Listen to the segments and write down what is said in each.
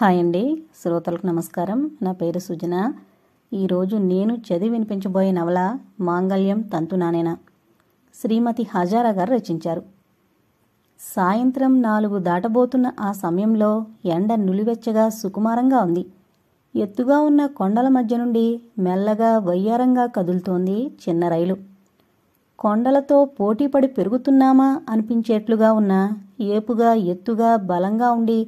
hi అండి శ్రోతలకు నమస్కారం నా పేరు సుజన ఈరోజు నేను చదివి వినిపించబోయే నవల మాంగళ్యం తంతునానేనా శ్రీమతి హజారా గారు రచించారు సాయంత్రం నాలుగు దాటబోతున్న ఆ సమయంలో ఎండ నులివెచ్చగా సుకుమారంగా ఉంది ఎత్తుగా ఉన్న కొండల మధ్య నుండి మెల్లగా వయ్యారంగా కదులుతోంది చిన్న రైలు కొండలతో పోటీపడి పెరుగుతున్నామా అనిపించేట్లుగా ఉన్న ఏపుగా ఎత్తుగా బలంగా ఉండి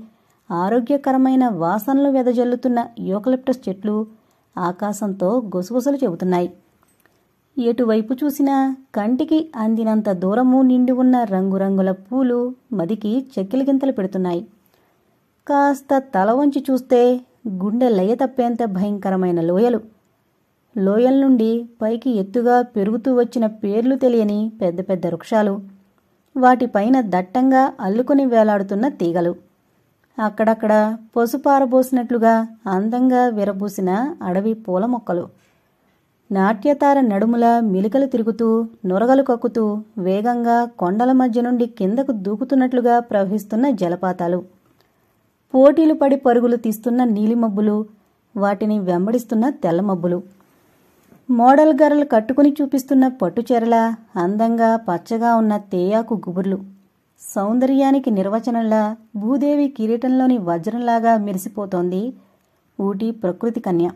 ఆరోగ్యకరమైన వాసనలు వెదజల్లుతున్న యూకలిప్టస్ చెట్లు ఆకాశంతో గుసగుసలు చెబుతున్నాయి ఎటువైపు చూసినా కంటికి అందినంత దూరము నిండి ఉన్న రంగురంగుల పూలు మదికి చెక్కిలిగింతలు పెడుతున్నాయి కాస్త తల వంచి చూస్తే గుండె లయ తప్పేంత భయంకరమైన లోయలు లోయల నుండి పైకి ఎత్తుగా పెరుగుతూ వచ్చిన పేర్లు తెలియని పెద్ద పెద్ద వృక్షాలు వాటిపైన దట్టంగా అల్లుకుని వేలాడుతున్న తీగలు అక్కడక్కడ పసుపారబోసినట్లుగా అందంగా విరబూసిన అడవి పూల మొక్కలు నాట్యతార నడుముల మిలికలు తిరుగుతూ నొరగలు కక్కుతూ వేగంగా కొండల మధ్య నుండి కిందకు దూకుతున్నట్లుగా ప్రవహిస్తున్న జలపాతాలు పోటీలు పడి పరుగులు తీస్తున్న నీలిమబ్బులు వాటిని వెంబడిస్తున్న తెల్లమబ్బులు మోడల్ గర్రలు కట్టుకుని చూపిస్తున్న పట్టుచెరల అందంగా పచ్చగా ఉన్న తేయాకు గుబుర్లు సౌందర్యానికి నిర్వచనంలా భూదేవి కిరీటంలోని వజ్రంలాగా మెరిసిపోతోంది ఊటీ ప్రకృతి కన్య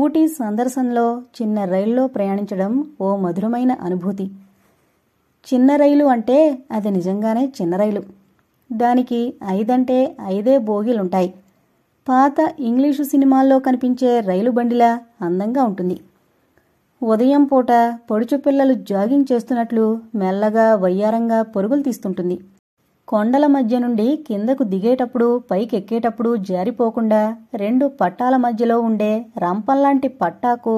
ఊటీ సందర్శనలో చిన్న రైల్లో ప్రయాణించడం ఓ మధురమైన అనుభూతి చిన్న రైలు అంటే అది నిజంగానే చిన్న రైలు దానికి ఐదంటే ఐదే బోగీలుంటాయి పాత ఇంగ్లీషు సినిమాల్లో కనిపించే రైలు బండిలా అందంగా ఉంటుంది ఉదయం పూట పొడుచు పిల్లలు జాగింగ్ చేస్తున్నట్లు మెల్లగా వయ్యారంగా పరుగులు తీస్తుంటుంది కొండల మధ్య నుండి కిందకు దిగేటప్పుడు పైకెక్కేటప్పుడు జారిపోకుండా రెండు పట్టాల మధ్యలో ఉండే రంపంలాంటి పట్టాకు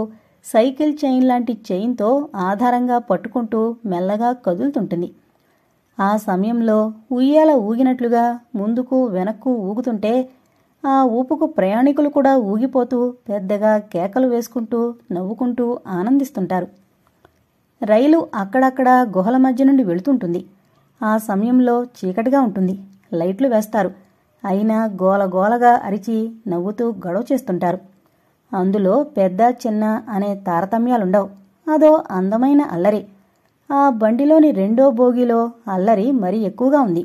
సైకిల్ చైన్ లాంటి చైన్తో ఆధారంగా పట్టుకుంటూ మెల్లగా కదులుతుంటుంది ఆ సమయంలో ఉయ్యాల ఊగినట్లుగా ముందుకు వెనక్కు ఊగుతుంటే ఆ ఊపుకు ప్రయాణికులు కూడా ఊగిపోతూ పెద్దగా కేకలు వేసుకుంటూ నవ్వుకుంటూ ఆనందిస్తుంటారు రైలు అక్కడక్కడ గుహల మధ్య నుండి వెళుతుంటుంది ఆ సమయంలో చీకటిగా ఉంటుంది లైట్లు వేస్తారు అయినా గోలగోలగా అరిచి నవ్వుతూ గొడవ చేస్తుంటారు అందులో పెద్ద చిన్న అనే తారతమ్యాలుండవు అదో అందమైన అల్లరి ఆ బండిలోని రెండో భోగిలో అల్లరి మరీ ఎక్కువగా ఉంది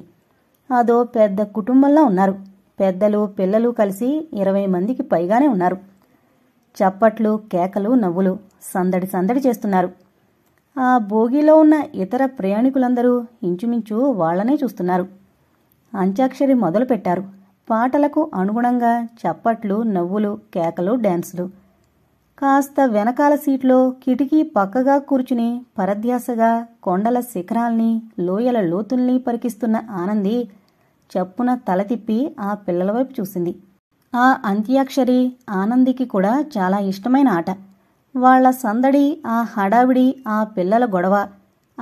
అదో పెద్ద కుటుంబంలో ఉన్నారు పెద్దలు పిల్లలు కలిసి ఇరవై మందికి పైగానే ఉన్నారు చప్పట్లు కేకలు నవ్వులు సందడి సందడి చేస్తున్నారు ఆ బోగిలో ఉన్న ఇతర ప్రయాణికులందరూ ఇంచుమించు వాళ్లనే చూస్తున్నారు అంత్యాక్షరి మొదలుపెట్టారు పాటలకు అనుగుణంగా చప్పట్లు నవ్వులు కేకలు డ్యాన్సులు కాస్త వెనకాల సీట్లో కిటికీ పక్కగా కూర్చుని పరధ్యాసగా కొండల శిఖరాల్ని లోయల లోతుల్ని పరికిస్తున్న ఆనంది చప్పున తల తిప్పి ఆ పిల్లల వైపు చూసింది ఆ అంత్యాక్షరి ఆనందికి కూడా చాలా ఇష్టమైన ఆట వాళ్ల సందడి ఆ హడావిడి ఆ పిల్లల గొడవ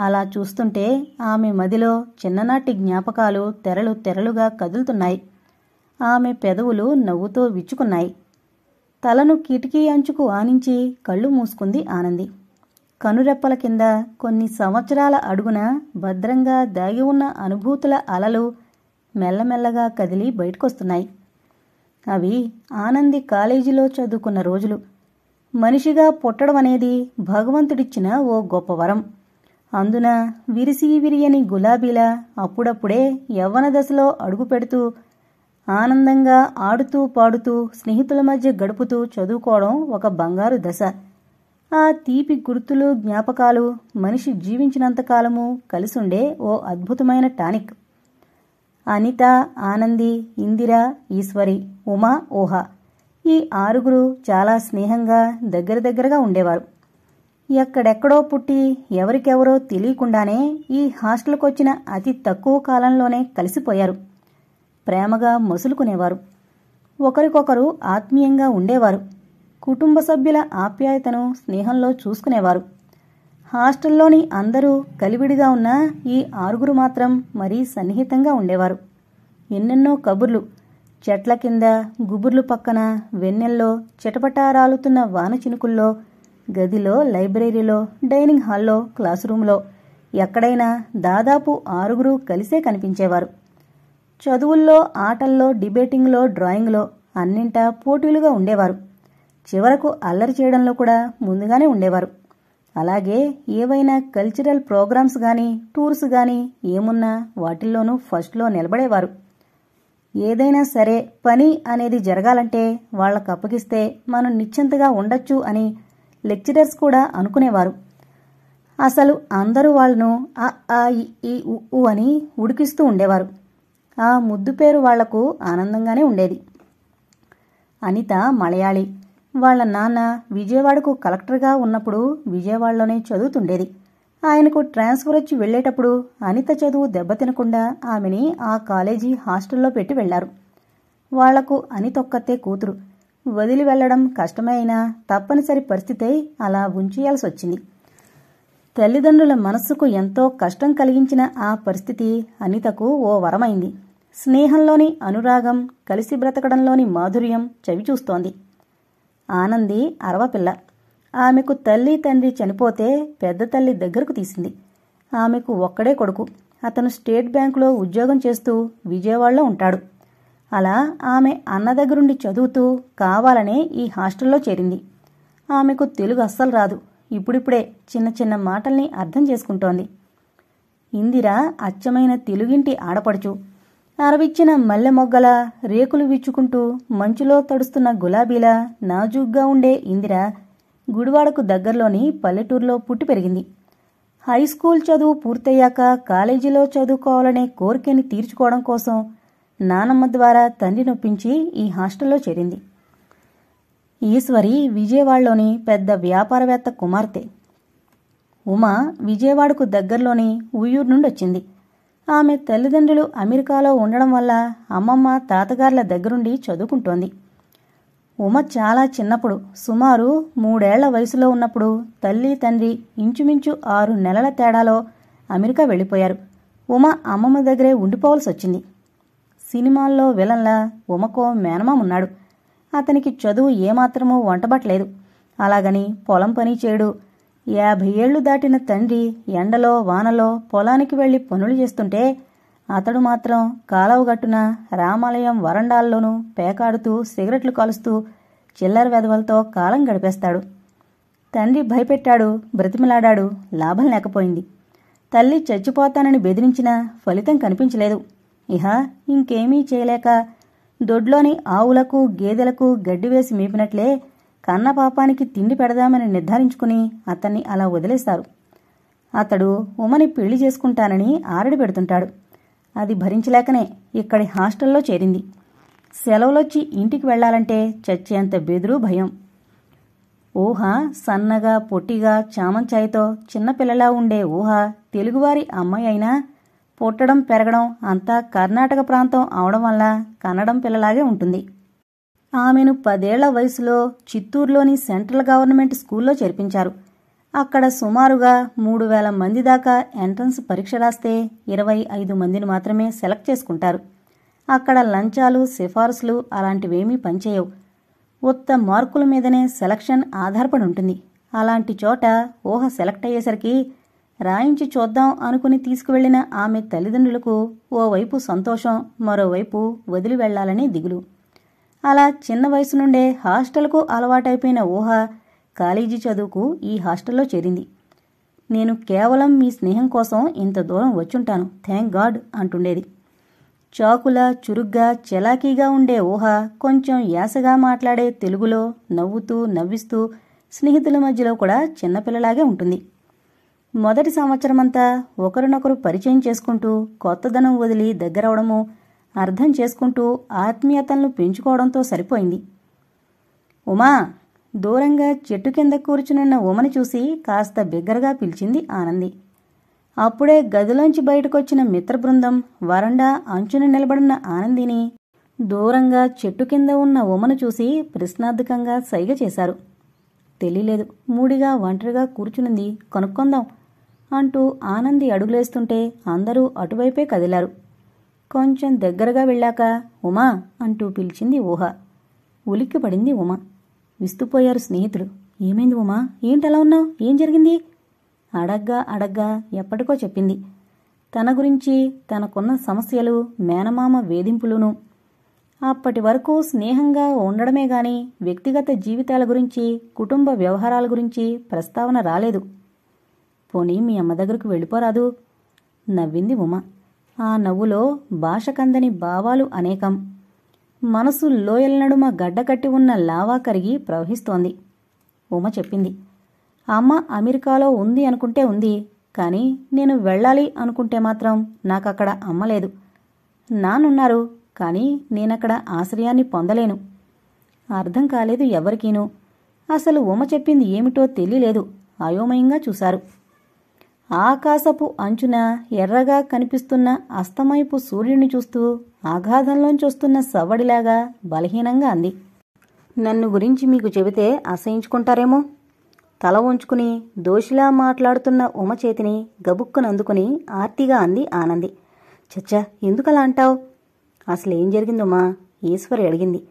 అలా చూస్తుంటే ఆమె మదిలో చిన్ననాటి జ్ఞాపకాలు తెరలు తెరలుగా కదులుతున్నాయి ఆమె పెదవులు నవ్వుతో విచ్చుకున్నాయి తలను కిటికీ అంచుకు ఆనించి కళ్ళు మూసుకుంది ఆనంది కనురెప్పల కింద కొన్ని సంవత్సరాల అడుగున భద్రంగా దాగి ఉన్న అనుభూతుల అలలు మెల్లమెల్లగా కదిలి బయటకొస్తున్నాయి అవి ఆనంది కాలేజీలో చదువుకున్న రోజులు మనిషిగా పుట్టడం అనేది భగవంతుడిచ్చిన ఓ గొప్ప వరం అందున విరిసి విరియని గులాబీలా అప్పుడప్పుడే యవ్వన దశలో అడుగు పెడుతూ ఆనందంగా ఆడుతూ పాడుతూ స్నేహితుల మధ్య గడుపుతూ చదువుకోవడం ఒక బంగారు దశ ఆ తీపి గుర్తులు జ్ఞాపకాలు మనిషి జీవించినంతకాలము కలిసుండే ఓ అద్భుతమైన టానిక్ అనిత ఆనంది ఇందిర ఈశ్వరి ఉమా ఊహ ఈ ఆరుగురు చాలా స్నేహంగా దగ్గర దగ్గరగా ఉండేవారు ఎక్కడెక్కడో పుట్టి ఎవరికెవరో తెలియకుండానే ఈ హాస్టల్కు వచ్చిన అతి తక్కువ కాలంలోనే కలిసిపోయారు ప్రేమగా మసులుకునేవారు ఒకరికొకరు ఆత్మీయంగా ఉండేవారు కుటుంబ సభ్యుల ఆప్యాయతను స్నేహంలో చూసుకునేవారు హాస్టల్లోని అందరూ కలివిడిగా ఉన్న ఈ ఆరుగురు మాత్రం మరీ సన్నిహితంగా ఉండేవారు ఎన్నెన్నో కబుర్లు చెట్ల కింద గుబుర్లు పక్కన వెన్నెల్లో చిటపటారాలుతున్న వాన చినుకుల్లో గదిలో లైబ్రరీలో డైనింగ్ హాల్లో క్లాస్ రూమ్లో ఎక్కడైనా దాదాపు ఆరుగురు కలిసే కనిపించేవారు చదువుల్లో ఆటల్లో డిబేటింగ్లో డ్రాయింగ్లో అన్నింటా పోటీలుగా ఉండేవారు చివరకు అల్లరి చేయడంలో కూడా ముందుగానే ఉండేవారు అలాగే ఏవైనా కల్చరల్ ప్రోగ్రామ్స్ కానీ టూర్స్ కానీ ఏమున్నా వాటిల్లోనూ ఫస్ట్లో నిలబడేవారు ఏదైనా సరే పని అనేది జరగాలంటే వాళ్లకు అప్పగిస్తే మనం నిశ్చింతగా ఉండొచ్చు అని లెక్చరర్స్ కూడా అనుకునేవారు అసలు అందరూ వాళ్ళను ఆ ఈ ఉ అని ఉడికిస్తూ ఉండేవారు ఆ ముద్దు పేరు వాళ్లకు ఆనందంగానే ఉండేది అనిత మలయాళి వాళ్ల నాన్న విజయవాడకు కలెక్టర్గా ఉన్నప్పుడు విజయవాడలోనే చదువుతుండేది ఆయనకు ట్రాన్స్ఫర్ వచ్చి వెళ్లేటప్పుడు అనిత చదువు దెబ్బతినకుండా ఆమెని ఆ కాలేజీ హాస్టల్లో పెట్టి వెళ్లారు వాళ్లకు అనితొక్కతే కూతురు వదిలి వెళ్లడం కష్టమే అయినా తప్పనిసరి పరిస్థితే అలా ఉంచేయాల్సి వచ్చింది తల్లిదండ్రుల మనస్సుకు ఎంతో కష్టం కలిగించిన ఆ పరిస్థితి అనితకు ఓ వరమైంది స్నేహంలోని అనురాగం కలిసి బ్రతకడంలోని మాధుర్యం చవిచూస్తోంది ఆనంది అరవపిల్ల ఆమెకు తల్లి తండ్రి చనిపోతే పెద్ద తల్లి దగ్గరకు తీసింది ఆమెకు ఒక్కడే కొడుకు అతను స్టేట్ బ్యాంకులో ఉద్యోగం చేస్తూ విజయవాడలో ఉంటాడు అలా ఆమె అన్న దగ్గరుండి చదువుతూ కావాలనే ఈ హాస్టల్లో చేరింది ఆమెకు తెలుగు అస్సలు రాదు ఇప్పుడిప్పుడే చిన్న చిన్న మాటల్ని అర్థం చేసుకుంటోంది ఇందిర అచ్చమైన తెలుగింటి ఆడపడుచు అరవిచ్చిన మల్లె మొగ్గల రేకులు విచ్చుకుంటూ మంచులో తడుస్తున్న గులాబీలా నాజూగ్గా ఉండే ఇందిర గుడివాడకు దగ్గరలోని పల్లెటూరులో పుట్టి పెరిగింది హై స్కూల్ చదువు పూర్తయ్యాక కాలేజీలో చదువుకోవాలనే కోరికని తీర్చుకోవడం కోసం నానమ్మ ద్వారా తండ్రి నొప్పించి ఈ హాస్టల్లో చేరింది ఈశ్వరి విజయవాడలోని పెద్ద వ్యాపారవేత్త కుమార్తె ఉమ విజయవాడకు దగ్గరలోని ఊయూరు నుండి వచ్చింది ఆమె తల్లిదండ్రులు అమెరికాలో ఉండడం వల్ల అమ్మమ్మ తాతగార్ల దగ్గరుండి చదువుకుంటోంది ఉమ చాలా చిన్నప్పుడు సుమారు మూడేళ్ల వయసులో ఉన్నప్పుడు తల్లి తండ్రి ఇంచుమించు ఆరు నెలల తేడాలో అమెరికా వెళ్ళిపోయారు ఉమ అమ్మమ్మ దగ్గరే ఉండిపోవలసి వచ్చింది సినిమాల్లో విలన్లా ఉమకో మేనమామున్నాడు అతనికి చదువు ఏమాత్రమూ వంటబట్టలేదు అలాగని పొలం పని చేయడు యాభై ఏళ్లు దాటిన తండ్రి ఎండలో వానలో పొలానికి వెళ్లి పనులు చేస్తుంటే అతడు మాత్రం కాలవగట్టున రామాలయం వరండాల్లోనూ పేకాడుతూ సిగరెట్లు కలుస్తూ చిల్లర వెధవలతో కాలం గడిపేస్తాడు తండ్రి భయపెట్టాడు బ్రతిమలాడాడు లాభం లేకపోయింది తల్లి చచ్చిపోతానని బెదిరించినా ఫలితం కనిపించలేదు ఇహ ఇంకేమీ చేయలేక దొడ్లోని ఆవులకు గేదెలకు గడ్డి వేసి మేపినట్లే కన్న పాపానికి తిండి పెడదామని నిర్ధారించుకుని అతన్ని అలా వదిలేశారు అతడు ఉమని పెళ్లి చేసుకుంటానని ఆరడి పెడుతుంటాడు అది భరించలేకనే ఇక్కడి హాస్టల్లో చేరింది సెలవులొచ్చి ఇంటికి వెళ్లాలంటే చచ్చేంత బెదురు భయం ఊహ సన్నగా పొట్టిగా చామంచాయితో చిన్నపిల్లలా ఉండే ఊహ తెలుగువారి అమ్మాయి అయినా పుట్టడం పెరగడం అంతా కర్ణాటక ప్రాంతం అవడం వల్ల కన్నడం పిల్లలాగే ఉంటుంది ఆమెను పదేళ్ల వయసులో చిత్తూరులోని సెంట్రల్ గవర్నమెంట్ స్కూల్లో చేర్పించారు అక్కడ సుమారుగా మూడు వేల మంది దాకా ఎంట్రన్స్ పరీక్ష రాస్తే ఇరవై ఐదు మందిని మాత్రమే సెలెక్ట్ చేసుకుంటారు అక్కడ లంచాలు సిఫార్సులు అలాంటివేమీ పనిచేయవు ఉత్త మార్కుల మీదనే సెలక్షన్ ఆధారపడి ఉంటుంది అలాంటి చోట ఊహ సెలెక్ట్ అయ్యేసరికి రాయించి చూద్దాం అనుకుని తీసుకువెళ్లిన ఆమె తల్లిదండ్రులకు ఓవైపు సంతోషం మరోవైపు వదిలి వెళ్లాలని దిగులు అలా చిన్న వయసు నుండే హాస్టల్కు అలవాటైపోయిన ఊహ కాలేజీ చదువుకు ఈ హాస్టల్లో చేరింది నేను కేవలం మీ స్నేహం కోసం ఇంత దూరం వచ్చుంటాను థ్యాంక్ గాడ్ అంటుండేది చాకులా చురుగ్గా చలాకీగా ఉండే ఊహ కొంచెం యాసగా మాట్లాడే తెలుగులో నవ్వుతూ నవ్విస్తూ స్నేహితుల మధ్యలో కూడా చిన్నపిల్లలాగే ఉంటుంది మొదటి సంవత్సరమంతా ఒకరినొకరు పరిచయం చేసుకుంటూ కొత్తదనం వదిలి దగ్గరవడము అర్థం చేసుకుంటూ ఆత్మీయతలను పెంచుకోవడంతో సరిపోయింది ఉమా దూరంగా చెట్టు కింద కూర్చునున్న ఉమని చూసి కాస్త బిగ్గరగా పిలిచింది ఆనంది అప్పుడే గదిలోంచి బయటకొచ్చిన మిత్ర బృందం వరండా అంచున నిలబడిన ఆనందిని దూరంగా చెట్టు కింద ఉన్న ఉమను చూసి ప్రశ్నార్థకంగా సైగ చేశారు తెలియలేదు మూడిగా ఒంటరిగా కూర్చునింది కనుక్కొందాం అంటూ ఆనంది అడుగులేస్తుంటే అందరూ అటువైపే కదిలారు కొంచెం దగ్గరగా వెళ్ళాక ఉమా అంటూ పిలిచింది ఊహ ఉలిక్కిపడింది ఉమా విస్తుపోయారు స్నేహితులు ఏమైంది ఉమా ఏంటలా ఉన్నావు ఏం జరిగింది అడగ్గా అడగ్గా ఎప్పటికో చెప్పింది తన గురించి తనకున్న సమస్యలు మేనమామ వేధింపులును అప్పటి వరకు స్నేహంగా ఉండడమే గాని వ్యక్తిగత జీవితాల గురించి కుటుంబ వ్యవహారాల గురించి ప్రస్తావన రాలేదు పోనీ మీ అమ్మ దగ్గరకు వెళ్ళిపోరాదు నవ్వింది ఉమా ఆ నవ్వులో భాషకందని భావాలు అనేకం మనసు లోయల నడుమ గడ్డకట్టి ఉన్న లావా కరిగి ప్రవహిస్తోంది ఉమ చెప్పింది అమ్మ అమెరికాలో ఉంది అనుకుంటే ఉంది కానీ నేను వెళ్ళాలి అనుకుంటే మాత్రం నాకక్కడ అమ్మలేదు నానున్నారు కానీ నేనక్కడ ఆశ్రయాన్ని పొందలేను అర్థం కాలేదు ఎవరికీనూ అసలు ఉమ చెప్పింది ఏమిటో తెలియలేదు అయోమయంగా చూశారు ఆకాశపు అంచున ఎర్రగా కనిపిస్తున్న అస్తమయపు సూర్యుని చూస్తూ ఆఘాతంలోంచి వస్తున్న సవ్వడిలాగా బలహీనంగా అంది నన్ను గురించి మీకు చెబితే అసహించుకుంటారేమో తల ఉంచుకుని దోషిలా మాట్లాడుతున్న ఉమ చేతిని గబుక్కునందుకుని ఆర్తిగా అంది ఆనంది చచ్చా ఎందుకలా అంటావు అసలేం జరిగిందమ్మా ఈశ్వరి అడిగింది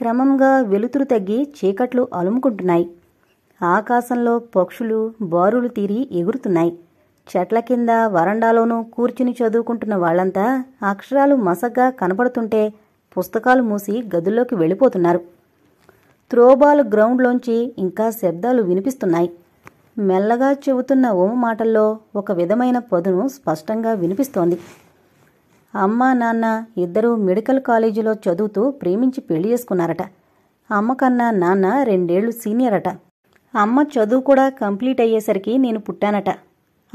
క్రమంగా వెలుతురు తగ్గి చీకట్లు అలుముకుంటున్నాయి ఆకాశంలో పక్షులు బారులు తీరి ఎగురుతున్నాయి చెట్ల కింద వరండాలోనూ కూర్చుని చదువుకుంటున్న వాళ్లంతా అక్షరాలు మసగ్గా కనపడుతుంటే పుస్తకాలు మూసి గదుల్లోకి వెళ్ళిపోతున్నారు త్రోబాల్ గ్రౌండ్లోంచి ఇంకా శబ్దాలు వినిపిస్తున్నాయి మెల్లగా చెబుతున్న ఓమ మాటల్లో ఒక విధమైన పదును స్పష్టంగా వినిపిస్తోంది అమ్మ నాన్న ఇద్దరూ మెడికల్ కాలేజీలో చదువుతూ ప్రేమించి పెళ్లి చేసుకున్నారట అమ్మకన్నా నాన్న రెండేళ్లు సీనియర్ అట అమ్మ చదువు కూడా కంప్లీట్ అయ్యేసరికి నేను పుట్టానట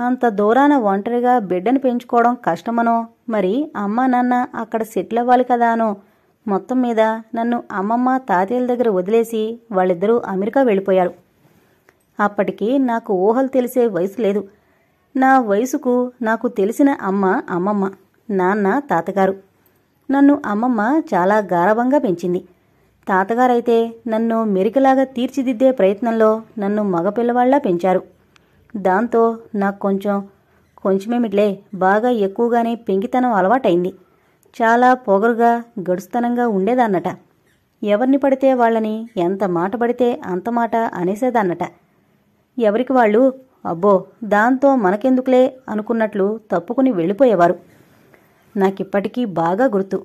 అంత దూరాన ఒంటరిగా బిడ్డను పెంచుకోవడం కష్టమనో మరి అమ్మ నాన్న అక్కడ సెటిల్ అవ్వాలి కదానో మొత్తం మీద నన్ను అమ్మమ్మ తాతయ్యల దగ్గర వదిలేసి వాళ్ళిద్దరూ అమెరికా వెళ్ళిపోయారు అప్పటికి నాకు ఊహలు తెలిసే వయసు లేదు నా వయసుకు నాకు తెలిసిన అమ్మ అమ్మమ్మ నాన్న తాతగారు నన్ను అమ్మమ్మ చాలా గారవంగా పెంచింది తాతగారైతే నన్ను మెరికలాగా తీర్చిదిద్దే ప్రయత్నంలో నన్ను మగపిల్లవాళ్లా పెంచారు దాంతో నాకు కొంచెం కొంచెమేమిట్లే బాగా ఎక్కువగానే పెంగితనం అలవాటైంది చాలా పొగరుగా గడుస్తనంగా ఉండేదన్నట ఎవరిని పడితే వాళ్ళని ఎంత మాట పడితే అంత మాట అనేసేదన్నట ఎవరికి వాళ్ళు అబ్బో దాంతో మనకెందుకులే అనుకున్నట్లు తప్పుకుని వెళ్ళిపోయేవారు నాకిప్పటికీ బాగా గుర్తు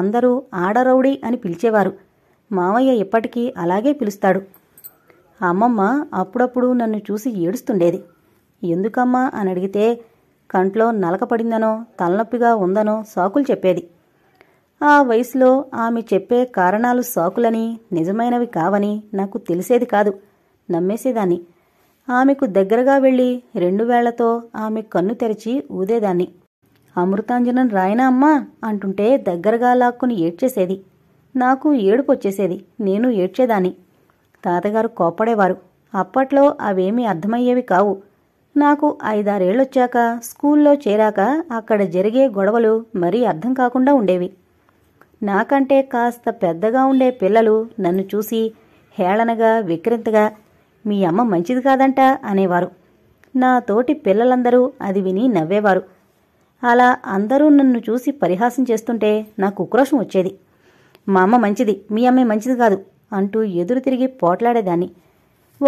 అందరూ ఆడరౌడి అని పిలిచేవారు మావయ్య ఇప్పటికీ అలాగే పిలుస్తాడు అమ్మమ్మ అప్పుడప్పుడు నన్ను చూసి ఏడుస్తుండేది ఎందుకమ్మా అని అడిగితే కంట్లో నలకపడిందనో తలనొప్పిగా ఉందనో సాకులు చెప్పేది ఆ వయసులో ఆమె చెప్పే కారణాలు సాకులని నిజమైనవి కావని నాకు తెలిసేది కాదు నమ్మేసేదాన్ని ఆమెకు దగ్గరగా వెళ్ళి రెండు వేళ్లతో ఆమె కన్ను తెరిచి ఊదేదాన్ని అమృతాంజనం రాయనా అమ్మా అంటుంటే దగ్గరగా లాక్కుని ఏడ్చేసేది నాకు ఏడుపొచ్చేసేది నేను ఏడ్చేదాన్ని తాతగారు కోప్పడేవారు అప్పట్లో అవేమీ అర్థమయ్యేవి కావు నాకు ఐదారేళ్లొచ్చాక స్కూల్లో చేరాక అక్కడ జరిగే గొడవలు మరీ అర్థం కాకుండా ఉండేవి నాకంటే కాస్త పెద్దగా ఉండే పిల్లలు నన్ను చూసి హేళనగా వికృంతగా మీ అమ్మ మంచిది కాదంట అనేవారు నా తోటి పిల్లలందరూ అది విని నవ్వేవారు అలా అందరూ నన్ను చూసి పరిహాసం చేస్తుంటే నాకు ఉక్రోషం వచ్చేది మా అమ్మ మంచిది మీ అమ్మే మంచిది కాదు అంటూ ఎదురు తిరిగి పోట్లాడేదాన్ని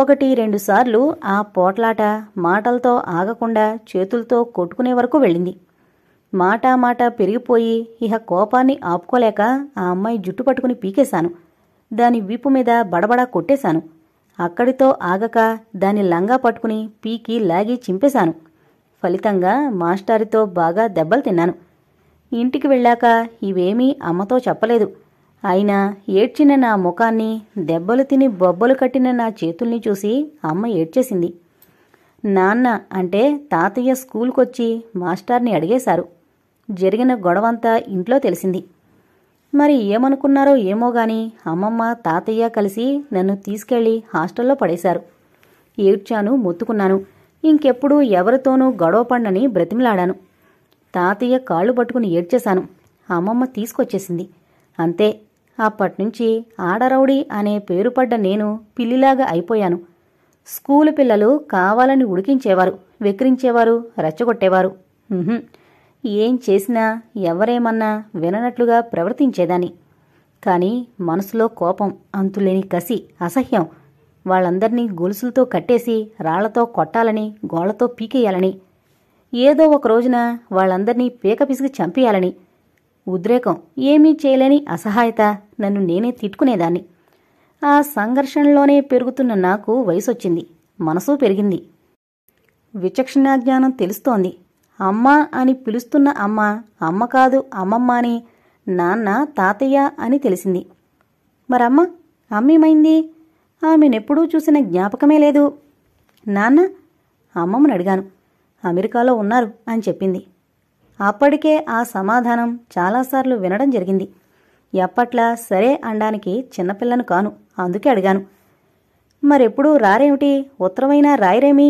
ఒకటి రెండుసార్లు ఆ పోట్లాట మాటలతో ఆగకుండా చేతులతో కొట్టుకునే వరకు వెళ్ళింది మాట మాట పెరిగిపోయి ఇహ కోపాన్ని ఆపుకోలేక ఆ అమ్మాయి జుట్టు పట్టుకుని పీకేశాను దాని వీపు మీద బడబడా కొట్టేశాను అక్కడితో ఆగక దాని లంగా పట్టుకుని పీకి లాగి చింపేశాను ఫలితంగా మాస్టారితో బాగా దెబ్బలు తిన్నాను ఇంటికి వెళ్ళాక ఇవేమీ అమ్మతో చెప్పలేదు అయినా ఏడ్చిన నా ముఖాన్ని దెబ్బలు తిని బొబ్బలు కట్టిన నా చేతుల్ని చూసి అమ్మ ఏడ్చేసింది నాన్న అంటే తాతయ్య స్కూల్కొచ్చి మాస్టార్ని అడిగేశారు జరిగిన గొడవంతా ఇంట్లో తెలిసింది మరి ఏమనుకున్నారో ఏమో గాని అమ్మమ్మ తాతయ్య కలిసి నన్ను తీసుకెళ్లి హాస్టల్లో పడేశారు ఏడ్చాను మొత్తుకున్నాను ఇంకెప్పుడు ఎవరితోనూ గొడవ పండని బ్రతిమిలాడాను తాతయ్య కాళ్ళు పట్టుకుని ఏడ్చేశాను అమ్మమ్మ తీసుకొచ్చేసింది అంతే అప్పట్నుంచి ఆడరౌడి అనే పేరుపడ్డ నేను పిల్లిలాగా అయిపోయాను స్కూలు పిల్లలు కావాలని ఉడికించేవారు వెక్రించేవారు రెచ్చగొట్టేవారు ఏం చేసినా ఎవరేమన్నా విననట్లుగా ప్రవర్తించేదాన్ని కానీ మనసులో కోపం అంతులేని కసి అసహ్యం వాళ్ళందర్నీ గొలుసులతో కట్టేసి రాళ్లతో కొట్టాలని గోళ్లతో పీకేయాలని ఏదో ఒక రోజున వాళ్ళందర్నీ పీకపిసికి చంపేయాలని ఉద్రేకం ఏమీ చేయలేని అసహాయత నన్ను నేనే తిట్టుకునేదాన్ని ఆ సంఘర్షణలోనే పెరుగుతున్న నాకు వయసొచ్చింది మనసు పెరిగింది విచక్షణా జ్ఞానం తెలుస్తోంది అమ్మ అని పిలుస్తున్న అమ్మ అమ్మ కాదు అమ్మమ్మ అని నాన్న తాతయ్య అని తెలిసింది మరమ్మ అమ్మేమైంది ఆమెనెప్పుడూ చూసిన జ్ఞాపకమే లేదు నాన్న అమ్మమ్మను అడిగాను అమెరికాలో ఉన్నారు అని చెప్పింది అప్పటికే ఆ సమాధానం చాలాసార్లు వినడం జరిగింది ఎప్పట్లా సరే అనడానికి చిన్నపిల్లను కాను అందుకే అడిగాను మరెప్పుడూ రారేమిటి ఉత్తరమైనా రాయరేమి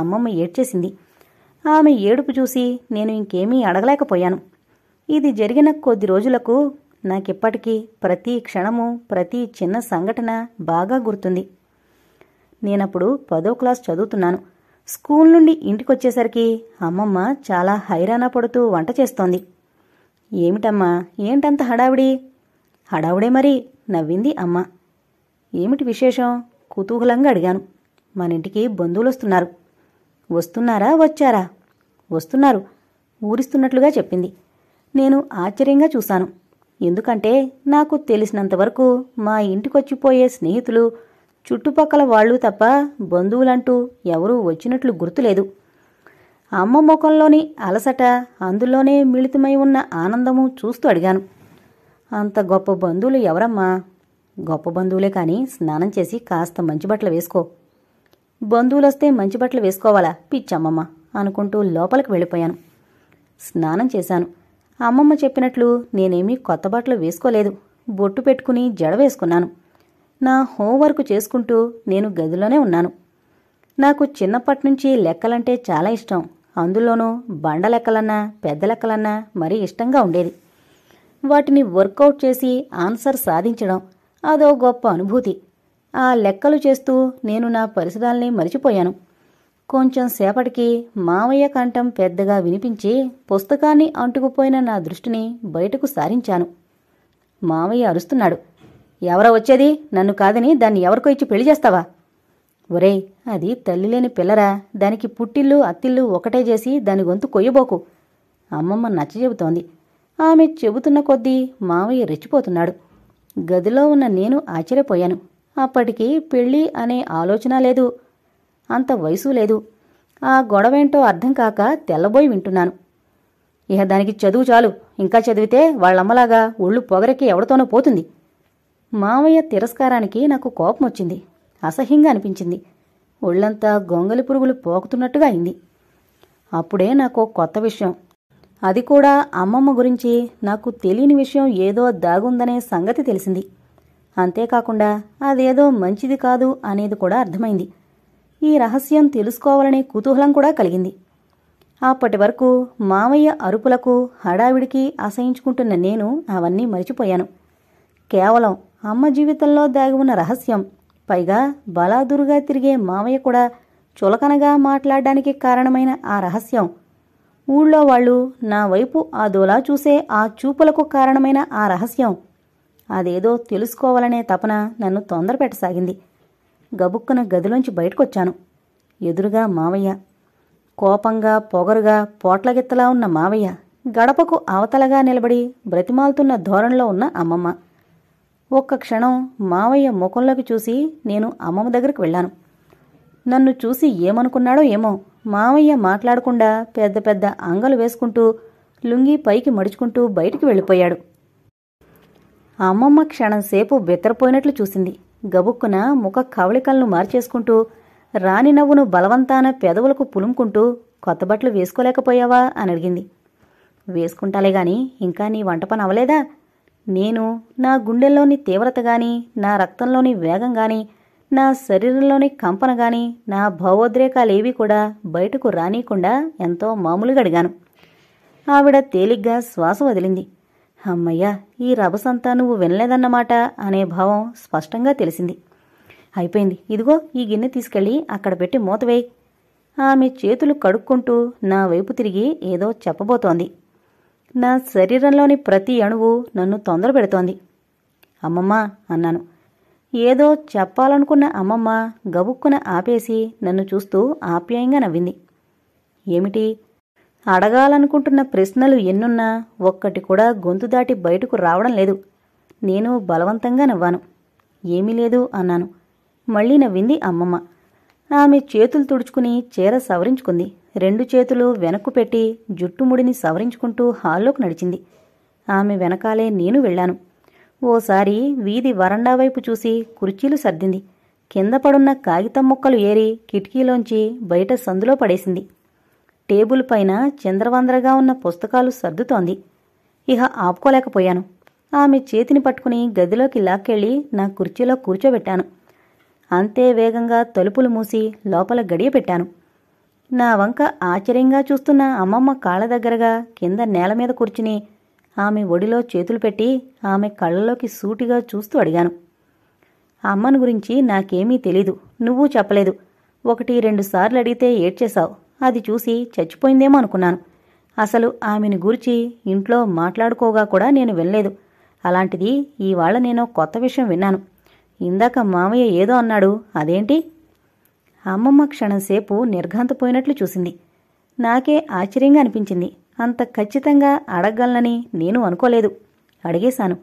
అమ్మమ్మ ఏడ్చేసింది ఆమె ఏడుపు చూసి నేను ఇంకేమీ అడగలేకపోయాను ఇది జరిగిన కొద్ది రోజులకు నాకిప్పటికీ ప్రతి క్షణము ప్రతి చిన్న సంఘటన బాగా గుర్తుంది నేనప్పుడు పదో క్లాస్ చదువుతున్నాను స్కూల్ నుండి ఇంటికొచ్చేసరికి అమ్మమ్మ చాలా హైరాణ పడుతూ వంట చేస్తోంది ఏమిటమ్మా ఏంటంత హడావిడి హడావుడే మరి నవ్వింది అమ్మ ఏమిటి విశేషం కుతూహలంగా అడిగాను మన ఇంటికి బంధువులు వస్తున్నారు వస్తున్నారా వచ్చారా వస్తున్నారు ఊరిస్తున్నట్లుగా చెప్పింది నేను ఆశ్చర్యంగా చూశాను ఎందుకంటే నాకు తెలిసినంతవరకు మా ఇంటికొచ్చిపోయే స్నేహితులు చుట్టుపక్కల వాళ్ళు తప్ప బంధువులంటూ ఎవరూ వచ్చినట్లు గుర్తులేదు అమ్మ ముఖంలోని అలసట అందులోనే మిళితమై ఉన్న ఆనందము చూస్తూ అడిగాను అంత గొప్ప బంధువులు ఎవరమ్మా గొప్ప బంధువులే కానీ స్నానం చేసి కాస్త మంచి బట్టలు వేసుకో బంధువులు వస్తే మంచి బట్టలు వేసుకోవాలా పిచ్చమ్మమ్మ అనుకుంటూ లోపలికి వెళ్ళిపోయాను స్నానం చేశాను అమ్మమ్మ చెప్పినట్లు నేనేమీ కొత్త బట్టలు వేసుకోలేదు బొట్టు పెట్టుకుని జడ వేసుకున్నాను నా హోంవర్క్ చేసుకుంటూ నేను గదిలోనే ఉన్నాను నాకు చిన్నప్పటినుంచి లెక్కలంటే చాలా ఇష్టం అందులోనూ బండ లెక్కలన్నా పెద్ద లెక్కలన్నా మరీ ఇష్టంగా ఉండేది వాటిని వర్కౌట్ చేసి ఆన్సర్ సాధించడం అదో గొప్ప అనుభూతి ఆ లెక్కలు చేస్తూ నేను నా పరిసరాల్ని మరిచిపోయాను కొంచెం సేపటికి మావయ్య కంఠం పెద్దగా వినిపించి పుస్తకాన్ని అంటుకుపోయిన నా దృష్టిని బయటకు సారించాను మావయ్య అరుస్తున్నాడు ఎవరో వచ్చేది నన్ను కాదని దాన్ని ఎవరికో ఇచ్చి పెళ్లి చేస్తావా ఒరేయ్ అది తల్లిలేని పిల్లరా దానికి పుట్టిల్లు అత్తిల్లు ఒకటే చేసి దాని గొంతు కొయ్యబోకు అమ్మమ్మ నచ్చ చెబుతోంది ఆమె చెబుతున్న కొద్దీ మావయ్య రెచ్చిపోతున్నాడు గదిలో ఉన్న నేను ఆశ్చర్యపోయాను అప్పటికి పెళ్ళి అనే ఆలోచన లేదు అంత వయసు లేదు ఆ గొడవేంటో అర్థం కాక తెల్లబోయి వింటున్నాను ఇహ దానికి చదువు చాలు ఇంకా చదివితే వాళ్ళమ్మలాగా ఒళ్ళు పొగరెక్కి ఎవరితోనో పోతుంది మావయ్య తిరస్కారానికి నాకు కోపం వచ్చింది అసహ్యంగా అనిపించింది ఒళ్ళంతా గొంగలి పురుగులు పోకుతున్నట్టుగా అయింది అప్పుడే నాకు కొత్త విషయం అది కూడా అమ్మమ్మ గురించి నాకు తెలియని విషయం ఏదో దాగుందనే సంగతి తెలిసింది అంతేకాకుండా అదేదో మంచిది కాదు అనేది కూడా అర్థమైంది ఈ రహస్యం తెలుసుకోవాలనే కుతూహలం కూడా కలిగింది అప్పటి వరకు మామయ్య అరుపులకు హడావిడికి అసహించుకుంటున్న నేను అవన్నీ మరిచిపోయాను కేవలం అమ్మ జీవితంలో దాగి ఉన్న రహస్యం పైగా బలాదురుగా తిరిగే మామయ్య కూడా చులకనగా మాట్లాడడానికి కారణమైన ఆ రహస్యం ఊళ్ళో వాళ్ళు నా వైపు ఆ దోలా చూసే ఆ చూపులకు కారణమైన ఆ రహస్యం అదేదో తెలుసుకోవాలనే తపన నన్ను తొందర పెట్టసాగింది గబుక్కున గదిలోంచి బయటకొచ్చాను ఎదురుగా మావయ్య కోపంగా పొగరుగా పోట్లగిత్తలా ఉన్న మావయ్య గడపకు అవతలగా నిలబడి బ్రతిమాలుతున్న ధోరణిలో ఉన్న అమ్మమ్మ ఒక్క క్షణం మావయ్య ముఖంలోకి చూసి నేను అమ్మమ్మ దగ్గరికి వెళ్ళాను నన్ను చూసి ఏమనుకున్నాడో ఏమో మావయ్య మాట్లాడకుండా పెద్ద పెద్ద అంగలు వేసుకుంటూ లుంగి పైకి మడుచుకుంటూ బయటికి వెళ్ళిపోయాడు అమ్మమ్మ క్షణంసేపు బెత్తరపోయినట్లు చూసింది గబుక్కున ముఖ కవళికలను మార్చేసుకుంటూ రాని నవ్వును బలవంతాన పెదవులకు పులుముకుంటూ కొత్త బట్టలు వేసుకోలేకపోయావా అని అడిగింది వేసుకుంటాలే గాని ఇంకా నీ వంట పని అవలేదా నేను నా గుండెల్లోని తీవ్రత గాని నా రక్తంలోని వేగం గాని నా శరీరంలోని కంపన గాని నా భావోద్రేకాలేవి కూడా బయటకు రానియకుండా ఎంతో మామూలుగా అడిగాను ఆవిడ తేలిగ్గా శ్వాస వదిలింది అమ్మయ్యా ఈ రభసంతా నువ్వు వినలేదన్నమాట అనే భావం స్పష్టంగా తెలిసింది అయిపోయింది ఇదిగో ఈ గిన్నె తీసుకెళ్ళి అక్కడ పెట్టి మూతవేయి ఆమె చేతులు కడుక్కుంటూ నా వైపు తిరిగి ఏదో చెప్పబోతోంది నా శరీరంలోని ప్రతి అణువు నన్ను తొందర పెడుతోంది అమ్మమ్మ అన్నాను ఏదో చెప్పాలనుకున్న అమ్మమ్మ గబుక్కున ఆపేసి నన్ను చూస్తూ ఆప్యాయంగా నవ్వింది ఏమిటి అడగాలనుకుంటున్న ప్రశ్నలు ఎన్నున్నా ఒక్కటి కూడా గొంతు దాటి బయటకు రావడం లేదు నేను బలవంతంగా నవ్వాను ఏమీ లేదు అన్నాను మళ్ళీ నవ్వింది అమ్మమ్మ ఆమె చేతులు తుడుచుకుని చీర సవరించుకుంది రెండు చేతులు వెనక్కు పెట్టి జుట్టుముడిని సవరించుకుంటూ హాల్లోకి నడిచింది ఆమె వెనకాలే నేను వెళ్ళాను ఓసారి వీధి వరండా వైపు చూసి కుర్చీలు సర్దింది కింద పడున్న కాగితం ముక్కలు ఏరి కిటికీలోంచి బయట సందులో పడేసింది టేబుల్ పైన చంద్రవందరగా ఉన్న పుస్తకాలు సర్దుతోంది ఇహ ఆపుకోలేకపోయాను ఆమె చేతిని పట్టుకుని గదిలోకి లాక్కెళ్ళి నా కుర్చీలో కూర్చోబెట్టాను అంతే వేగంగా తలుపులు మూసి లోపల గడియ పెట్టాను నా వంక ఆశ్చర్యంగా చూస్తున్న అమ్మమ్మ కాళ్ళ దగ్గరగా కింద నేల మీద కూర్చుని ఆమె ఒడిలో చేతులు పెట్టి ఆమె కళ్ళలోకి సూటిగా చూస్తూ అడిగాను అమ్మను గురించి నాకేమీ తెలీదు నువ్వు చెప్పలేదు ఒకటి రెండు సార్లు అడిగితే ఏడ్చేశావు అది చూసి చచ్చిపోయిందేమో అనుకున్నాను అసలు ఆమెను గురించి ఇంట్లో మాట్లాడుకోగా కూడా నేను వినలేదు అలాంటిది ఇవాళ నేను కొత్త విషయం విన్నాను ఇందాక మామయ్య ఏదో అన్నాడు అదేంటి అమ్మమ్మ క్షణంసేపు నిర్ఘాంతపోయినట్లు చూసింది నాకే ఆశ్చర్యంగా అనిపించింది అంత ఖచ్చితంగా అడగగలనని నేను అనుకోలేదు అడిగేశాను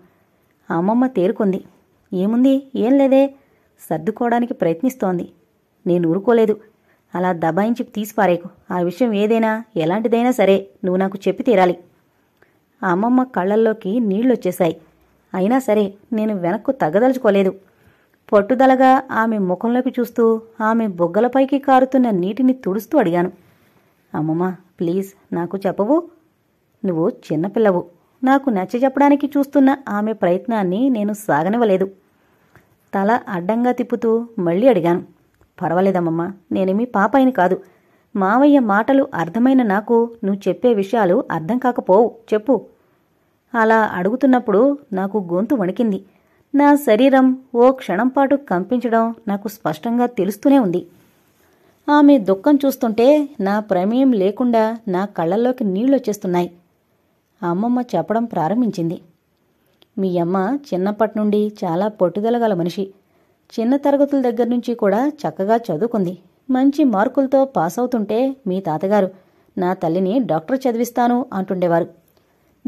అమ్మమ్మ తేరుకుంది ఏముంది ఏం లేదే సర్దుకోవడానికి ప్రయత్నిస్తోంది నేను ఊరుకోలేదు అలా దబాయించి తీసిపారేకు ఆ విషయం ఏదైనా ఎలాంటిదైనా సరే నువ్వు నాకు చెప్పి తీరాలి అమ్మమ్మ కళ్ళల్లోకి నీళ్లొచ్చేశాయి అయినా సరే నేను వెనక్కు తగ్గదలుచుకోలేదు పట్టుదలగా ఆమె ముఖంలోకి చూస్తూ ఆమె బొగ్గలపైకి కారుతున్న నీటిని తుడుస్తూ అడిగాను అమ్మమ్మ ప్లీజ్ నాకు చెప్పవు నువ్వు చిన్నపిల్లవు నాకు నచ్చ చెప్పడానికి చూస్తున్న ఆమె ప్రయత్నాన్ని నేను సాగనివ్వలేదు తల అడ్డంగా తిప్పుతూ మళ్ళీ అడిగాను పర్వాలేదమ్మమ్మ నేనేమీ పాపాయిని కాదు మావయ్య మాటలు అర్థమైన నాకు నువ్వు చెప్పే విషయాలు అర్థం కాకపోవు చెప్పు అలా అడుగుతున్నప్పుడు నాకు గొంతు వణికింది నా శరీరం ఓ క్షణం పాటు కంపించడం నాకు స్పష్టంగా తెలుస్తూనే ఉంది ఆమె దుఃఖం చూస్తుంటే నా ప్రమేయం లేకుండా నా కళ్ళల్లోకి నీళ్ళొచ్చేస్తున్నాయి అమ్మమ్మ చెప్పడం ప్రారంభించింది మీ అమ్మ చిన్నప్పటి నుండి చాలా పట్టుదల గల మనిషి చిన్న తరగతుల దగ్గర నుంచి కూడా చక్కగా చదువుకుంది మంచి మార్కులతో పాస్ అవుతుంటే మీ తాతగారు నా తల్లిని డాక్టర్ చదివిస్తాను అంటుండేవారు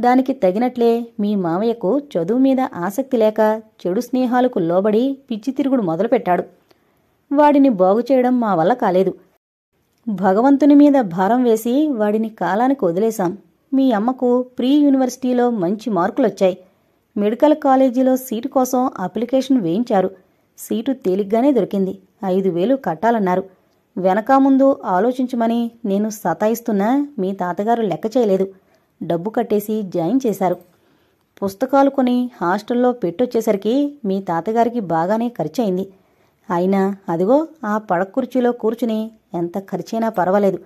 దానికి తగినట్లే మీ మామయ్యకు చదువు మీద ఆసక్తి లేక చెడు స్నేహాలకు లోబడి పిచ్చి తిరుగుడు మొదలుపెట్టాడు వాడిని బాగు చేయడం మా వల్ల కాలేదు భగవంతుని మీద భారం వేసి వాడిని కాలానికి వదిలేశాం మీ అమ్మకు ప్రీ యూనివర్సిటీలో మంచి మార్కులొచ్చాయి మెడికల్ కాలేజీలో సీటు కోసం అప్లికేషన్ వేయించారు సీటు తేలిగ్గానే దొరికింది ఐదు వేలు కట్టాలన్నారు వెనకాముందు ముందు ఆలోచించమని నేను సతాయిస్తున్నా మీ తాతగారు లెక్క చేయలేదు డబ్బు కట్టేసి జాయిన్ చేశారు పుస్తకాలు కొని హాస్టల్లో పెట్టొచ్చేసరికి మీ తాతగారికి బాగానే ఖర్చయింది అయినా అదిగో ఆ పడకుర్చీలో కుర్చీలో కూర్చుని ఎంత ఖర్చైనా పర్వాలేదు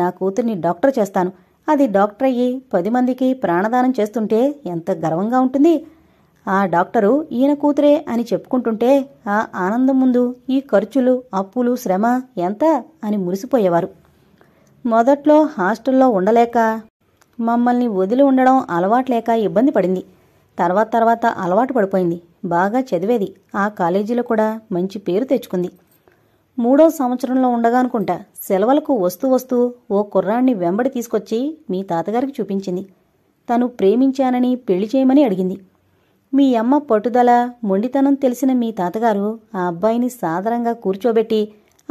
నా కూతుర్ని డాక్టర్ చేస్తాను అది డాక్టర్ అయ్యి పది మందికి ప్రాణదానం చేస్తుంటే ఎంత గర్వంగా ఉంటుంది ఆ డాక్టరు ఈయన కూతురే అని చెప్పుకుంటుంటే ఆ ఆనందం ముందు ఈ ఖర్చులు అప్పులు శ్రమ ఎంత అని మురిసిపోయేవారు మొదట్లో హాస్టల్లో ఉండలేక మమ్మల్ని వదిలి ఉండడం అలవాట్లేక ఇబ్బంది పడింది తర్వాత తర్వాత అలవాటు పడిపోయింది బాగా చదివేది ఆ కాలేజీలో కూడా మంచి పేరు తెచ్చుకుంది మూడో సంవత్సరంలో ఉండగా అనుకుంటా సెలవులకు వస్తూ వస్తూ ఓ కుర్రాన్ని వెంబడి తీసుకొచ్చి మీ తాతగారికి చూపించింది తను ప్రేమించానని పెళ్లి చేయమని అడిగింది మీ అమ్మ పట్టుదల మొండితనం తెలిసిన మీ తాతగారు ఆ అబ్బాయిని సాదరంగా కూర్చోబెట్టి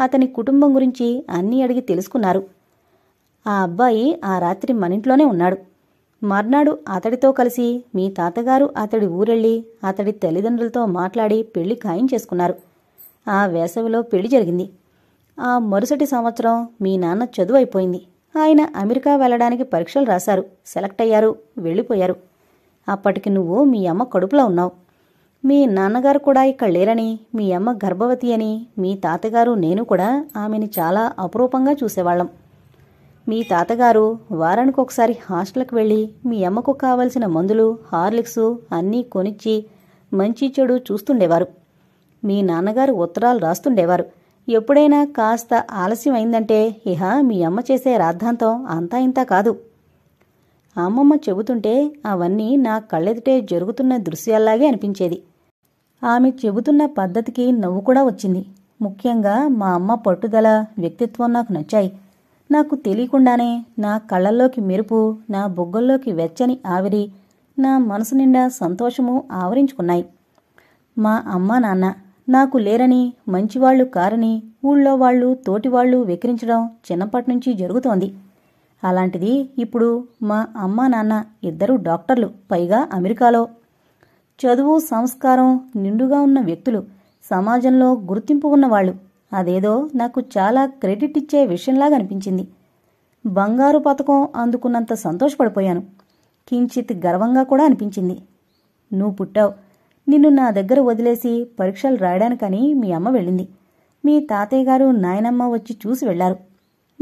అతని కుటుంబం గురించి అన్నీ అడిగి తెలుసుకున్నారు ఆ అబ్బాయి ఆ రాత్రి మనింట్లోనే ఉన్నాడు మర్నాడు అతడితో కలిసి మీ తాతగారు అతడి ఊరెళ్ళి అతడి తల్లిదండ్రులతో మాట్లాడి పెళ్లి ఖాయం చేసుకున్నారు ఆ వేసవిలో పెళ్లి జరిగింది ఆ మరుసటి సంవత్సరం మీ నాన్న చదువు అయిపోయింది ఆయన అమెరికా వెళ్ళడానికి పరీక్షలు రాశారు సెలెక్ట్ అయ్యారు వెళ్ళిపోయారు అప్పటికి నువ్వు మీ అమ్మ కడుపులో ఉన్నావు మీ నాన్నగారు కూడా ఇక్కడ లేరని మీ అమ్మ గర్భవతి అని మీ తాతగారు నేను కూడా ఆమెని చాలా అపురూపంగా చూసేవాళ్ళం మీ తాతగారు వారానికి ఒకసారి హాస్టల్కి వెళ్ళి మీ అమ్మకు కావలసిన మందులు హార్లిక్స్ అన్నీ కొనిచ్చి మంచి చెడు చూస్తుండేవారు మీ నాన్నగారు ఉత్తరాలు రాస్తుండేవారు ఎప్పుడైనా కాస్త ఆలస్యం అయిందంటే ఇహ మీ అమ్మ చేసే రాద్ధాంతం అంతా ఇంతా కాదు అమ్మమ్మ చెబుతుంటే అవన్నీ నా కళ్ళెదుటే జరుగుతున్న దృశ్యాల్లాగే అనిపించేది ఆమె చెబుతున్న పద్ధతికి నవ్వు కూడా వచ్చింది ముఖ్యంగా మా అమ్మ పట్టుదల వ్యక్తిత్వం నాకు నచ్చాయి నాకు తెలియకుండానే నా కళ్ళల్లోకి మెరుపు నా బొగ్గల్లోకి వెచ్చని ఆవిరి నా మనసు నిండా సంతోషము ఆవరించుకున్నాయి మా అమ్మా నాన్న నాకు లేరని మంచివాళ్లు కారని ఊళ్ళో వాళ్ళు తోటివాళ్లు వెక్కిరించడం చిన్నప్పటినుంచి జరుగుతోంది అలాంటిది ఇప్పుడు మా అమ్మా నాన్న ఇద్దరు డాక్టర్లు పైగా అమెరికాలో చదువు సంస్కారం నిండుగా ఉన్న వ్యక్తులు సమాజంలో గుర్తింపు ఉన్నవాళ్లు అదేదో నాకు చాలా క్రెడిట్ ఇచ్చే విషయంలాగా అనిపించింది బంగారు పథకం అందుకున్నంత సంతోషపడిపోయాను కించిత్ గర్వంగా కూడా అనిపించింది నువ్వు పుట్టావు నిన్ను నా దగ్గర వదిలేసి పరీక్షలు రాయడానికని మీ అమ్మ వెళ్ళింది మీ తాతయ్య గారు నాయనమ్మ వచ్చి చూసి వెళ్లారు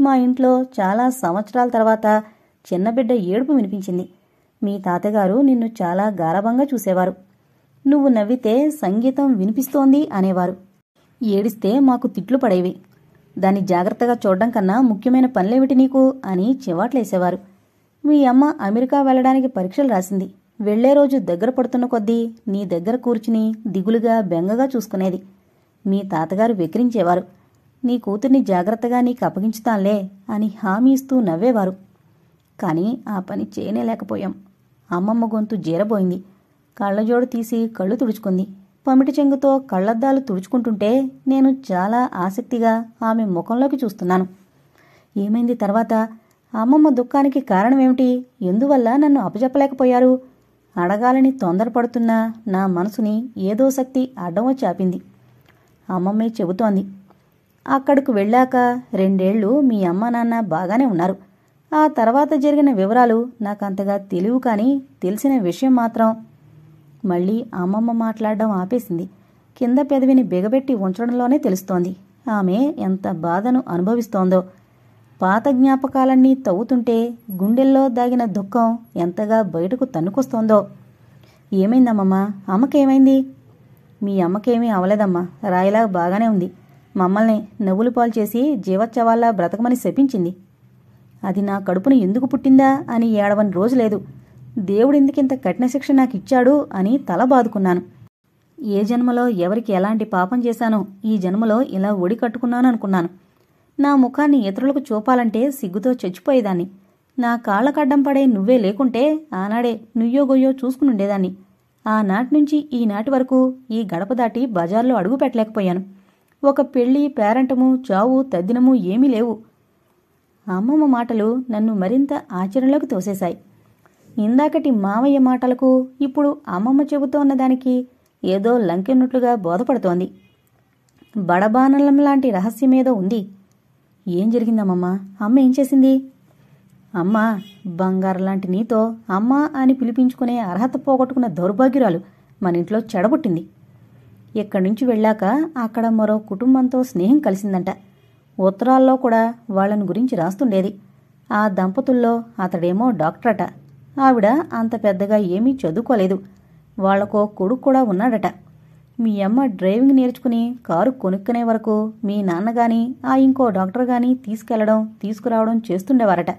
మా ఇంట్లో చాలా సంవత్సరాల తర్వాత చిన్నబిడ్డ ఏడుపు వినిపించింది మీ తాతగారు నిన్ను చాలా గారభంగా చూసేవారు నువ్వు నవ్వితే సంగీతం వినిపిస్తోంది అనేవారు ఏడిస్తే మాకు తిట్లు పడేవి దాన్ని జాగ్రత్తగా చూడడం కన్నా ముఖ్యమైన పనులేమిటి నీకు అని చివాట్లేసేవారు మీ అమ్మ అమెరికా వెళ్ళడానికి పరీక్షలు రాసింది వెళ్లే రోజు దగ్గర పడుతున్న కొద్దీ నీ దగ్గర కూర్చుని దిగులుగా బెంగగా చూసుకునేది మీ తాతగారు వెక్రించేవారు నీ కూతుర్ని జాగ్రత్తగా నీకు అప్పగించుతాన్లే అని హామీ ఇస్తూ నవ్వేవారు కానీ ఆ పని చేయనేలేకపోయాం అమ్మమ్మ గొంతు జీరబోయింది కళ్ళజోడు తీసి కళ్ళు తుడుచుకుంది పమిటి చెంగుతో కళ్ళద్దాలు తుడుచుకుంటుంటే నేను చాలా ఆసక్తిగా ఆమె ముఖంలోకి చూస్తున్నాను ఏమైంది తర్వాత అమ్మమ్మ దుఃఖానికి కారణమేమిటి ఎందువల్ల నన్ను అప్పజెప్పలేకపోయారు అడగాలని తొందరపడుతున్న నా మనసుని ఏదో శక్తి అడ్డం చాపింది అమ్మమ్మే చెబుతోంది అక్కడికి వెళ్ళాక రెండేళ్లు మీ అమ్మ నాన్న బాగానే ఉన్నారు ఆ తర్వాత జరిగిన వివరాలు నాకంతగా తెలివు కానీ తెలిసిన విషయం మాత్రం మళ్ళీ అమ్మమ్మ మాట్లాడడం ఆపేసింది కింద పెదవిని బిగబెట్టి ఉంచడంలోనే తెలుస్తోంది ఆమె ఎంత బాధను అనుభవిస్తోందో పాత జ్ఞాపకాలన్నీ తవ్వుతుంటే గుండెల్లో దాగిన దుఃఖం ఎంతగా బయటకు తన్నుకొస్తోందో ఏమైందమ్మమ్మా అమ్మకేమైంది మీ అమ్మకేమీ అవలేదమ్మా రాయిలా బాగానే ఉంది మమ్మల్ని నవ్వులు పాలు చేసి జీవోత్సవాల్లా బ్రతకమని శపించింది అది నా కడుపును ఎందుకు పుట్టిందా అని ఏడవని రోజు లేదు దేవుడెందుకింత కఠిన శిక్ష నాకు ఇచ్చాడు అని తల బాదుకున్నాను ఏ జన్మలో ఎవరికి ఎలాంటి పాపం చేశానో ఈ జన్మలో ఇలా ఒడి కట్టుకున్నాను అనుకున్నాను నా ముఖాన్ని ఇతరులకు చూపాలంటే సిగ్గుతో చచ్చిపోయేదాన్ని నా కాళ్ళకడ్డం పడే నువ్వే లేకుంటే ఆనాడే నుయ్యో గొయ్యో చూసుకునుండేదాన్ని ఆనాటి నుంచి ఈనాటి వరకు ఈ గడప దాటి బజార్లో అడుగు పెట్టలేకపోయాను ఒక పెళ్లి పేరంటము చావు తద్దినము ఏమీ లేవు అమ్మమ్మ మాటలు నన్ను మరింత ఆచరణలోకి తోసేశాయి ఇందాకటి మావయ్య మాటలకు ఇప్పుడు అమ్మమ్మ చెబుతోన్న దానికి ఏదో లంకెన్నట్లుగా బోధపడుతోంది బడబానలం లాంటి రహస్యమేదో ఉంది ఏం జరిగిందమ్మమ్మ అమ్మ ఏం చేసింది అమ్మ బంగారం లాంటి నీతో అమ్మ అని పిలిపించుకునే అర్హత పోగొట్టుకున్న దౌర్భాగ్యురాలు మన ఇంట్లో చెడబుట్టింది ఇక్కడి నుంచి వెళ్ళాక అక్కడ మరో కుటుంబంతో స్నేహం కలిసిందంట ఉత్తరాల్లో కూడా వాళ్ళని గురించి రాస్తుండేది ఆ దంపతుల్లో అతడేమో డాక్టరట ఆవిడ అంత పెద్దగా ఏమీ చదువుకోలేదు వాళ్లకో కొడుకు కూడా ఉన్నాడట మీ అమ్మ డ్రైవింగ్ నేర్చుకుని కారు కొనుక్కునే వరకు మీ నాన్న ఆ ఇంకో డాక్టర్ గాని తీసుకెళ్లడం తీసుకురావడం చేస్తుండేవారట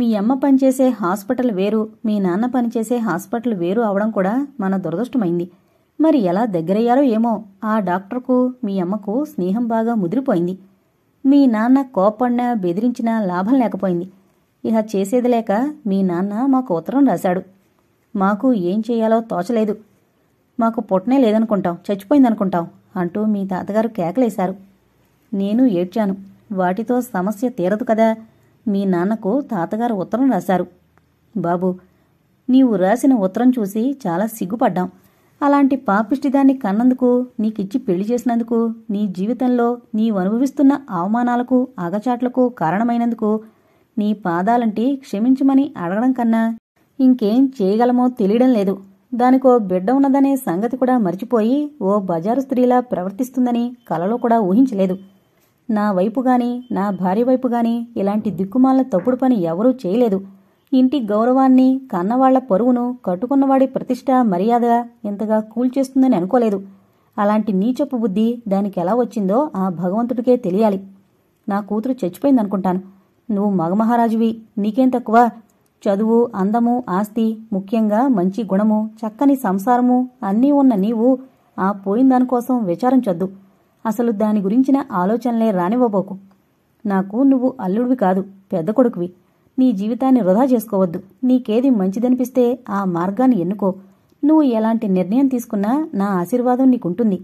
మీ అమ్మ పనిచేసే హాస్పిటల్ వేరు మీ నాన్న పనిచేసే హాస్పిటల్ వేరు అవడం కూడా మన దురదృష్టమైంది మరి ఎలా దగ్గరయ్యారో ఏమో ఆ డాక్టర్కు మీ అమ్మకు స్నేహం బాగా ముదిరిపోయింది మీ నాన్న కోపడినా బెదిరించినా లాభం లేకపోయింది ఇహ చేసేది లేక మీ నాన్న మాకు ఉత్తరం రాశాడు మాకు ఏం చేయాలో తోచలేదు మాకు పుట్టనే లేదనుకుంటాం చచ్చిపోయిందనుకుంటాం అంటూ మీ తాతగారు కేకలేశారు నేను ఏడ్చాను వాటితో సమస్య తీరదు కదా మీ నాన్నకు తాతగారు ఉత్తరం రాశారు బాబు నీవు రాసిన ఉత్తరం చూసి చాలా సిగ్గుపడ్డాం అలాంటి పాపిష్టిదాన్ని కన్నందుకు నీకిచ్చి పెళ్లి చేసినందుకు నీ జీవితంలో నీవు అనుభవిస్తున్న అవమానాలకు అగచాట్లకు కారణమైనందుకు నీ పాదాలంటి క్షమించమని అడగడం కన్నా ఇంకేం చేయగలమో తెలియడం లేదు దానికో బిడ్డ ఉన్నదనే సంగతి కూడా మర్చిపోయి ఓ బజారు స్త్రీలా ప్రవర్తిస్తుందని కలలో కూడా ఊహించలేదు నా వైపు నా భార్య వైపుగాని ఇలాంటి దిక్కుమాల తప్పుడు పని ఎవరూ చేయలేదు ఇంటి గౌరవాన్ని కన్నవాళ్ల పరువును కట్టుకున్నవాడి ప్రతిష్ట మర్యాద ఇంతగా కూల్చేస్తుందని అనుకోలేదు అలాంటి నీచపు బుద్ధి దానికి ఎలా వచ్చిందో ఆ భగవంతుడికే తెలియాలి నా కూతురు చచ్చిపోయిందనుకుంటాను నువ్వు మగమహారాజువి నీకేం తక్కువ చదువు అందము ఆస్తి ముఖ్యంగా మంచి గుణము చక్కని సంసారము అన్నీ ఉన్న నీవు ఆ పోయిన దానికోసం విచారించొద్దు అసలు దాని గురించిన ఆలోచనలే రానివ్వబోకు నాకు నువ్వు అల్లుడివి కాదు పెద్ద కొడుకువి నీ జీవితాన్ని వృధా చేసుకోవద్దు నీకేది మంచిదనిపిస్తే ఆ మార్గాన్ని ఎన్నుకో నువ్వు ఎలాంటి నిర్ణయం తీసుకున్నా నా ఆశీర్వాదం నీకుంటుంది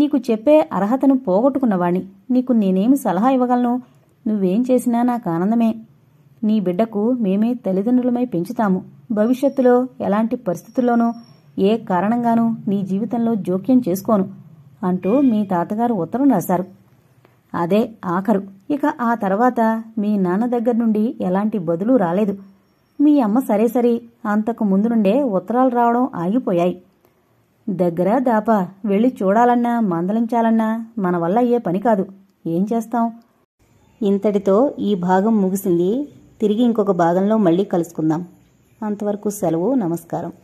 నీకు చెప్పే అర్హతను పోగొట్టుకున్నవాణ్ణి నీకు నేనేమి సలహా ఇవ్వగలను నువ్వేం చేసినా నాకు ఆనందమే నీ బిడ్డకు మేమే తల్లిదండ్రులమై పెంచుతాము భవిష్యత్తులో ఎలాంటి పరిస్థితుల్లోనూ ఏ కారణంగానూ నీ జీవితంలో జోక్యం చేసుకోను అంటూ మీ తాతగారు ఉత్తరం రాశారు అదే ఆఖరు ఇక ఆ తర్వాత మీ నాన్న దగ్గర నుండి ఎలాంటి బదులు రాలేదు మీ అమ్మ సరే సరే అంతకు ముందు నుండే ఉత్తరాలు రావడం ఆగిపోయాయి దగ్గర దాపా వెళ్ళి చూడాలన్నా మందలించాలన్నా మన వల్ల అయ్యే పని కాదు ఏం చేస్తాం ఇంతటితో ఈ భాగం ముగిసింది తిరిగి ఇంకొక భాగంలో మళ్ళీ కలుసుకుందాం అంతవరకు సెలవు నమస్కారం